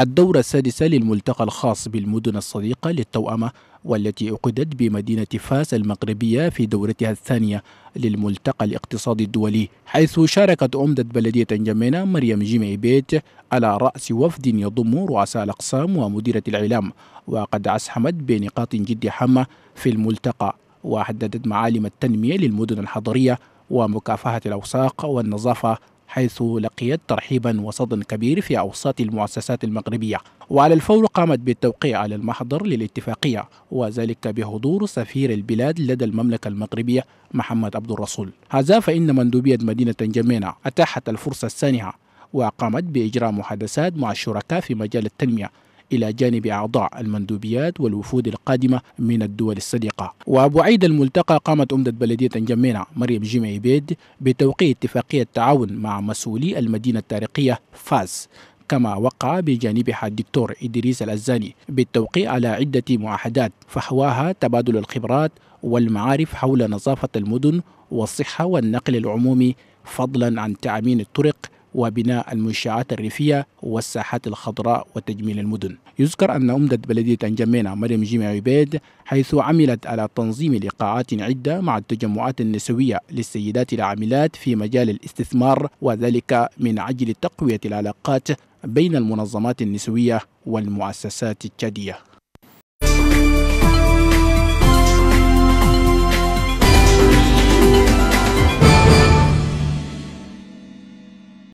الدورة السادسة للملتقى الخاص بالمدن الصديقة للتوأمة والتي عقدت بمدينة فاس المغربية في دورتها الثانية للملتقى الاقتصادي الدولي حيث شاركت عمدة بلدية جمينة مريم جيمي بيت على رأس وفد يضم رؤساء الأقسام ومديرة الإعلام وقد أسهمت بنقاط جد حامة في الملتقى وحددت معالم التنمية للمدن الحضرية ومكافحة الأوساق والنظافة حيث لقيت ترحيبا وصدى كبير في أوساط المؤسسات المغربية وعلى الفور قامت بالتوقيع على المحضر للاتفاقية وذلك بحضور سفير البلاد لدى المملكة المغربية محمد عبد الرسول هذا فإن مندوبية مدينة جمينة أتاحت الفرصة السانحة وقامت بإجراء محادثات مع الشركاء في مجال التنمية إلى جانب أعضاء المندوبيات والوفود القادمة من الدول الصديقة وأبو عيد الملتقى قامت أمدة بلدية جمينة مريم جيم عبيد بتوقيع اتفاقية تعاون مع مسؤولي المدينة التاريخية فاس كما وقع بجانبها الدكتور إدريس الأزاني بالتوقيع على عدة معاهدات فحواها تبادل الخبرات والمعارف حول نظافة المدن والصحة والنقل العمومي فضلا عن تعمين الطرق وبناء المنشآت الريفية والساحات الخضراء وتجميل المدن يذكر أن أمدة بلدية أنجمينا مريم جيمي عبيد حيث عملت على تنظيم لقاءات عدة مع التجمعات النسوية للسيدات العاملات في مجال الاستثمار وذلك من أجل تقوية العلاقات بين المنظمات النسوية والمؤسسات التشادية